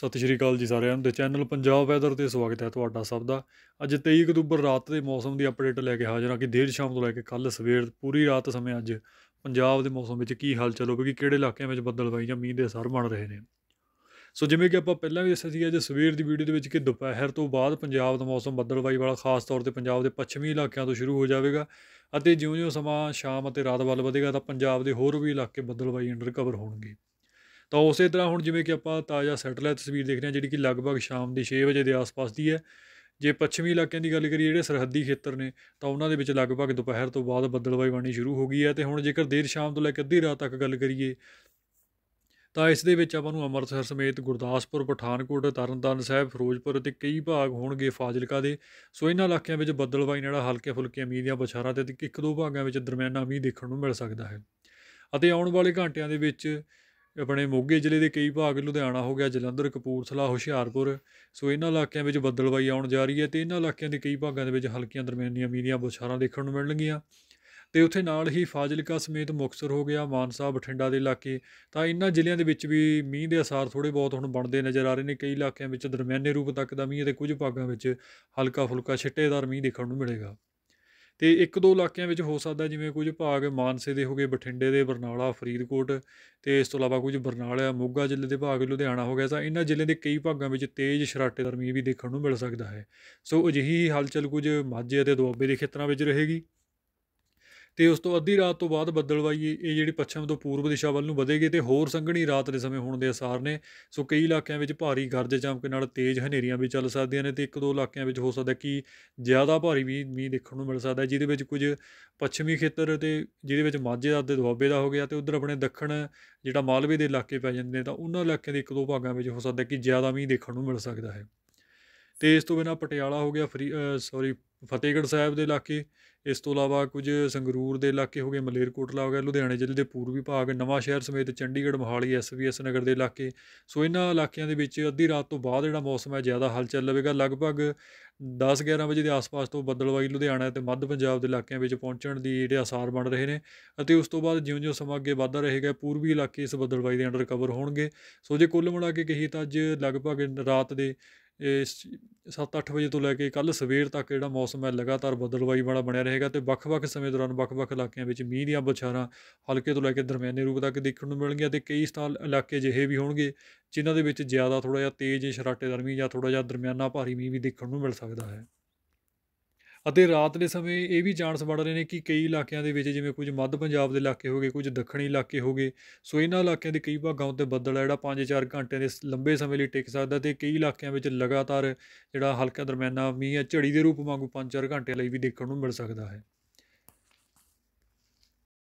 ਸਤਿ ਸ਼੍ਰੀ ਅਕਾਲ ਜੀ ਸਾਰਿਆਂ ਨੂੰ ਤੇ ਚੈਨਲ ਪੰਜਾਬ ਵੈਦਰ ਤੇ ਸਵਾਗਤ ਹੈ ਤੁਹਾਡਾ ਸਭ ਦਾ ਅੱਜ 23 ਅਕਤੂਬਰ ਰਾਤ ਦੇ ਮੌਸਮ ਦੀ ਅਪਡੇਟ ਲੈ ਕੇ ਹਾਜ਼ਰ ਹਾਂ ਕਿ ਦੇਰ ਸ਼ਾਮ ਤੋਂ ਲੈ ਕੇ ਕੱਲ ਸਵੇਰ ਪੂਰੀ ਰਾਤ ਸਮੇਂ ਅੱਜ ਪੰਜਾਬ ਦੇ ਮੌਸਮ ਵਿੱਚ ਕੀ ਹਾਲ ਹਲਚਲ ਹੋਵੇਗੀ ਕਿਹੜੇ ਇਲਾਕਿਆਂ ਵਿੱਚ ਬੱਦਲਵਾਈ ਜਾਂ ਮੀਂਹ ਦੇ ਅਸਰ ਬਣ ਰਹੇ ਨੇ ਸੋ ਜਿਵੇਂ ਕਿ ਆਪਾਂ ਪਹਿਲਾਂ ਵੀ ਦੱਸਿਆ ਸੀ ਅੱਜ ਸਵੇਰ ਦੀ ਵੀਡੀਓ ਦੇ ਵਿੱਚ ਕਿ ਦੁਪਹਿਰ ਤੋਂ ਬਾਅਦ ਪੰਜਾਬ ਦਾ ਮੌਸਮ ਬੱਦਲਵਾਈ ਵਾਲਾ ਖਾਸ ਤੌਰ ਤੇ ਪੰਜਾਬ ਦੇ ਪੱਛਮੀ ਇਲਾਕਿਆਂ ਤੋਂ ਸ਼ੁਰੂ ਹੋ ਜਾਵੇਗਾ ਅਤੇ ਜਿਉਂ-ਜਿਉਂ ਸਮਾਂ ਸ਼ਾਮ ਅਤੇ ਰਾਤ ਵੱਲ ਵਧੇਗਾ ਤਾਂ ਪੰਜਾਬ ਦੇ ਹੋਰ ਵੀ ਇਲਾਕੇ ਬੱਦਲਵਾਈ ਅੰਡਰ ਕਵਰ ਹੋਣਗੇ ਤਾਂ ਉਸੇ ਤਰ੍ਹਾਂ ਹੁਣ ਜਿਵੇਂ ਕਿ ਆਪਾਂ ਤਾਜ਼ਾ ਸੈਟੇਲਾਈਟ ਤਸਵੀਰ ਦੇਖ ਰਹੇ ਹਾਂ ਜਿਹੜੀ ਕਿ ਲਗਭਗ ਸ਼ਾਮ ਦੇ 6 ਵਜੇ ਦੇ ਆਸ-ਪਾਸ ਦੀ ਹੈ ਜੇ ਪੱਛਮੀ ਇਲਾਕਿਆਂ ਦੀ ਗੱਲ ਕਰੀਏ ਜਿਹੜੇ ਸਰਹੱਦੀ ਖੇਤਰ ਨੇ ਤਾਂ ਉਹਨਾਂ ਦੇ ਵਿੱਚ ਲਗਭਗ ਦੁਪਹਿਰ ਤੋਂ ਬਾਅਦ ਬੱਦਲਬਾਈ ਬਣਨੀ ਸ਼ੁਰੂ ਹੋ ਗਈ ਹੈ ਤੇ ਹੁਣ ਜੇਕਰ ਦੇਰ ਸ਼ਾਮ ਤੋਂ ਲੈ ਕੇ ਅੱਧੀ ਰਾਤ ਤੱਕ ਗੱਲ ਕਰੀਏ ਤਾਂ ਇਸ ਦੇ ਵਿੱਚ ਆਪਾਂ ਨੂੰ ਅੰਮ੍ਰਿਤਸਰ ਸਮੇਤ ਗੁਰਦਾਸਪੁਰ ਪਠਾਨਕੋਟ ਤਰਨਤਾਰਨ ਸਾਹਿਬ ਫਿਰੋਜ਼ਪੁਰ ਤੇ ਕਈ ਭਾਗ ਹੋਣਗੇ ਫਾਜ਼ਿਲਕਾ ਦੇ ਸੋ ਇਹਨਾਂ ਇਲਾਕਿਆਂ ਵਿੱਚ ਬੱਦਲਬਾਈ ਨਾਲ ਹਲਕੇ ਫੁਲਕੇ ਮੀਂਹ ਦੀਆਂ ਬਛਾਰਾਂ ਤੇ ਇੱਕ ਦੋ ਭਾਗਾਂ ਵਿੱਚ ਦਰਮਿਆਨਾ ਮੀਂਹ ਦੇਖਣ ਨੂੰ ਮਿਲ ਸਕਦਾ ਹੈ ਅਤੇ ਆਉਣ ਵਾਲੇ ਘੰਟਿਆਂ ਦੇ ਵਿੱਚ ਆਪਣੇ ਮੋਗੇ ਜ਼ਿਲ੍ਹੇ ਦੇ ਕਈ ਭਾਗ ਲੁਧਿਆਣਾ ਹੋ ਗਿਆ ਜਲੰਧਰ ਕਪੂਰਥਲਾ ਹੁਸ਼ਿਆਰਪੁਰ ਸੋ ਇਹਨਾਂ ਇਲਾਕਿਆਂ ਵਿੱਚ ਬੱਦਲਬਾਈ ਆਉਣ ਜਾ ਰਹੀ ਹੈ ਤੇ ਇਹਨਾਂ ਇਲਾਕਿਆਂ ਦੇ ਕਈ ਭਾਗਾਂ ਦੇ ਵਿੱਚ ਹਲਕੀਆਂ ਦਰਮਿਆਨੀਆਂ ਮੀਂਹਾਂ ਬੁਛਾਰਾਂ ਦੇਖਣ ਨੂੰ ਮਿਲਣਗੀਆਂ ਤੇ ਉੱਥੇ ਨਾਲ ਹੀ ਫਾਜ਼ਿਲਕਾ ਸਮੇਤ ਮੁਕਸਰ ਹੋ ਗਿਆ ਮਾਨਸਾ ਬਠਿੰਡਾ ਦੇ ਇਲਾਕੇ ਤਾਂ ਇਹਨਾਂ ਜ਼ਿਲ੍ਹਿਆਂ ਦੇ ਵਿੱਚ ਵੀ ਮੀਂਹ ਦੇ ਅਸਰ ਥੋੜੇ ਬਹੁਤ ਹੁਣ ਬਣਦੇ ਨਜ਼ਰ ਆ ਰਹੇ ਨੇ ਕਈ ਇਲਾਕਿਆਂ ਵਿੱਚ ਦਰਮਿਆਨੇ ਰੂਪ ਤੱਕ ਦਾ ਮੀਂਹ ਤੇ ਕੁਝ ਭਾਗਾਂ ਵਿੱਚ ਹਲਕਾ ਫੁਲਕਾ ਛਿੱਟੇਦਾਰ ਮੀਂਹ ਦੇਖਣ ਨੂੰ ਮਿਲੇਗਾ ਤੇ ਇੱਕ ਦੋ ਇਲਾਕਿਆਂ ਵਿੱਚ ਹੋ ਸਕਦਾ ਜਿਵੇਂ ਕੁਝ ਭਾਗ ਮਾਨਸੇ ਦੇ ਹੋਗੇ ਬਠਿੰਡੇ ਦੇ ਬਰਨਾਲਾ ਫਰੀਦਕੋਟ ਤੇ ਇਸ ਤੋਂ ਇਲਾਵਾ ਕੁਝ ਬਰਨਾਲਾ ਮੋਗਾ ਜ਼ਿਲ੍ਹੇ ਦੇ ਭਾਗ ਲੁਧਿਆਣਾ ਹੋ ਗਿਆ ਤਾਂ ਇਹਨਾਂ ਜ਼ਿਲ੍ਹੇ ਦੇ ਕਈ ਭਾਗਾਂ ਵਿੱਚ ਤੇਜ਼ ਸ਼ਰਾਟੇ ਦਰਮੀ ਵੀ ਦੇਖਣ ਨੂੰ ਮਿਲ ਸਕਦਾ ਹੈ ਸੋ ਅਜਿਹੀ ਹਲਚਲ ਕੁਝ ਮਾਝੇ ਅਤੇ ਦੁਆਬੇ ਦੇ ਖੇਤਰਾਂ ਵਿੱਚ ਰਹੇਗੀ ਤੇ ਉਸ ਤੋਂ ਅੱਧੀ ਰਾਤ ਤੋਂ ਬਾਅਦ ਬੱਦਲਵਾਈ ਇਹ ਜਿਹੜੀ ਪੱਛਮ ਤੋਂ ਪੂਰਬ ਦਿਸ਼ਾ ਵੱਲ ਨੂੰ ਵਧੇਗੀ ਤੇ ਹੋਰ ਸੰਘਣੀ ਰਾਤ ਦੇ ਸਮੇਂ ਹੋਣ ਦੇ ਅਸਾਰ ਨੇ ਸੋ ਕਈ ਇਲਾਕਿਆਂ ਵਿੱਚ ਭਾਰੀ ਗਰਜ ਚਮਕ ਨਾਲ ਤੇਜ਼ ਹਨੇਰੀਆਂ ਵੀ ਚੱਲ ਸਕਦੀਆਂ ਨੇ ਤੇ ਇੱਕ ਦੋ ਇਲਾਕਿਆਂ ਵਿੱਚ ਹੋ ਸਕਦਾ ਕਿ ਜ਼ਿਆਦਾ ਭਾਰੀ ਵੀ ਮੀਂਹ ਦੇਖਣ ਨੂੰ ਮਿਲ ਸਕਦਾ ਜਿਹਦੇ ਵਿੱਚ ਕੁਝ ਪੱਛਮੀ ਖੇਤਰ ਤੇ ਜਿਹਦੇ ਵਿੱਚ ਮਾਝੇ ਦਾ ਤੇ ਦੁਆਬੇ ਦਾ ਹੋ ਗਿਆ ਤੇ ਉਧਰ ਆਪਣੇ ਦੱਖਣ ਜਿਹੜਾ ਮਾਲਵੇ ਦੇ ਇਲਾਕੇ ਪੈ ਜਾਂਦੇ ਨੇ ਤਾਂ ਉਹਨਾਂ ਇਲਾਕਿਆਂ ਦੇ ਇੱਕ ਦੋ ਭਾਗਾਂ ਵਿੱਚ ਹੋ ਸਕਦਾ ਕਿ ਜ਼ਿਆਦਾ ਮੀਂਹ ਦੇਖਣ ਨੂੰ ਮਿਲ ਸਕਦਾ ਹੈ ਤੇ ਇਸ ਤੋਂ ਬਿਨਾ ਪਟਿਆਲਾ ਹੋ ਗਿਆ ਫਰੀ ਸੌਰੀ ਫਤਿਹਗੜ੍ਹ ਸਾਹਿਬ ਦੇ ਇਲਾਕੇ ਇਸ ਤੋਂ ਇਲਾਵਾ ਕੁਝ ਸੰਗਰੂਰ ਦੇ ਇਲਾਕੇ ਹੋ ਗਏ ਮਲੇਰਕੋਟਲਾ ਹੋ ਗਿਆ ਲੁਧਿਆਣਾ ਜ਼ਿਲ੍ਹੇ ਦੇ ਪੂਰਬੀ ਭਾਗ ਨਵਾਂ ਸ਼ਹਿਰ ਸਮੇਤ ਚੰਡੀਗੜ੍ਹ ਮੋਹਾਲੀ ਐਸਵੀਐਸ ਨਗਰ ਦੇ ਇਲਾਕੇ ਸੋ ਇਹਨਾਂ ਇਲਾਕਿਆਂ ਦੇ ਵਿੱਚ ਅੱਧੀ ਰਾਤ ਤੋਂ ਬਾਅਦ ਜਿਹੜਾ ਮੌਸਮ ਹੈ ਜ਼ਿਆਦਾ ਹਲਚਲ ਲਵੇਗਾ ਲਗਭਗ 10-11 ਵਜੇ ਦੇ ਆਸ-ਪਾਸ ਤੋਂ ਬੱਦਲਵਾਈ ਲੁਧਿਆਣਾ ਤੇ ਮੱਧ ਪੰਜਾਬ ਦੇ ਇਲਾਕਿਆਂ ਵਿੱਚ ਪਹੁੰਚਣ ਦੀ ਜਿਹੜੇ ਆਸਾਰ ਬਣ ਰਹੇ ਨੇ ਅਤੇ ਉਸ ਤੋਂ ਬਾਅਦ ਜਿਉਂ-ਜਿਉਂ ਸਮਾਂ ਅੱਗੇ ਵਧਦਾ ਰਹੇਗਾ ਪੂਰਬੀ ਇਲਾਕੇ ਇਸ ਬੱਦਲਵਾਈ ਦੇ ਅੰਡਰ ਕਵਰ ਹੋਣਗੇ ਸੋ ਜੇ ਕੁੱਲ ਮਿਲਾ ਕੇ ਕਹੀ ਤਾਂ ਅੱਜ ਲਗਭਗ ਰਾਤ ਦੇ ਇਸ 7-8 ਵਜੇ ਤੋਂ ਲੈ ਕੇ ਕੱਲ ਸਵੇਰ ਤੱਕ ਜਿਹੜਾ ਮੌਸਮ ਹੈ ਲਗਾਤਾਰ ਬਦਲਵਾਈ ਵਾਲਾ ਬਣਿਆ ਰਹੇਗਾ ਤੇ ਵੱਖ-ਵੱਖ ਸਮੇਂ ਦੌਰਾਨ ਵੱਖ-ਵੱਖ ਇਲਾਕਿਆਂ ਵਿੱਚ ਮੀਂਹ ਦੀਆਂ ਬਛਾਰਾਂ ਹਲਕੇ ਤੋਂ ਲੈ ਕੇ ਦਰਮਿਆਨੇ ਰੂਪ ਤੱਕ ਦੇਖਣ ਨੂੰ ਮਿਲਣਗੀਆਂ ਤੇ ਕਈ ਸਥਾਨ ਇਲਾਕੇ ਜਿਹੇ ਵੀ ਹੋਣਗੇ ਜਿਨ੍ਹਾਂ ਦੇ ਵਿੱਚ ਜ਼ਿਆਦਾ ਥੋੜਾ ਜਿਹਾ ਤੇਜ਼ ਸ਼ਰਾਟੇ ਦਰਮੀ ਜਾਂ ਥੋੜਾ ਜਿਹਾ ਦਰਮਿਆਨਾ ਭਾਰੀ ਮੀਂਹ ਵੀ ਦੇਖਣ ਨੂੰ ਮਿਲ ਸਕਦਾ ਹੈ ਅਤੇ ਰਾਤ ਦੇ ਸਮੇਂ ਇਹ ਵੀ ਚਾਂਸ ਵੱਧ ਰਹੇ ਨੇ ਕਿ ਕਈ ਇਲਾਕਿਆਂ ਦੇ ਵਿੱਚ ਜਿਵੇਂ ਕੁਝ ਮੱਧ ਪੰਜਾਬ ਦੇ ਇਲਾਕੇ ਹੋਗੇ ਕੁਝ ਦੱਖਣੀ ਇਲਾਕੇ ਹੋਗੇ ਸੋ ਇਹਨਾਂ ਇਲਾਕਿਆਂ ਦੇ ਕਈ ਭਾਗਾਂ ਉੱਤੇ ਬੱਦਲ ਹੈ ਜਿਹੜਾ 5-4 ਘੰਟੇ ਦੇ ਲੰਬੇ ਸਮੇਂ ਲਈ ਟਿਕ ਸਕਦਾ ਤੇ ਕਈ ਇਲਾਕਿਆਂ ਵਿੱਚ ਲਗਾਤਾਰ ਜਿਹੜਾ ਹਲਕਾ ਦਰਮਿਆਨਾ ਮੀਂਹ ਹੈ ਝੜੀ ਦੇ ਰੂਪ ਵਾਂਗੂ 5-4 ਘੰਟੇ ਲਈ ਵੀ ਦੇਖਣ ਨੂੰ ਮਿਲ ਸਕਦਾ ਹੈ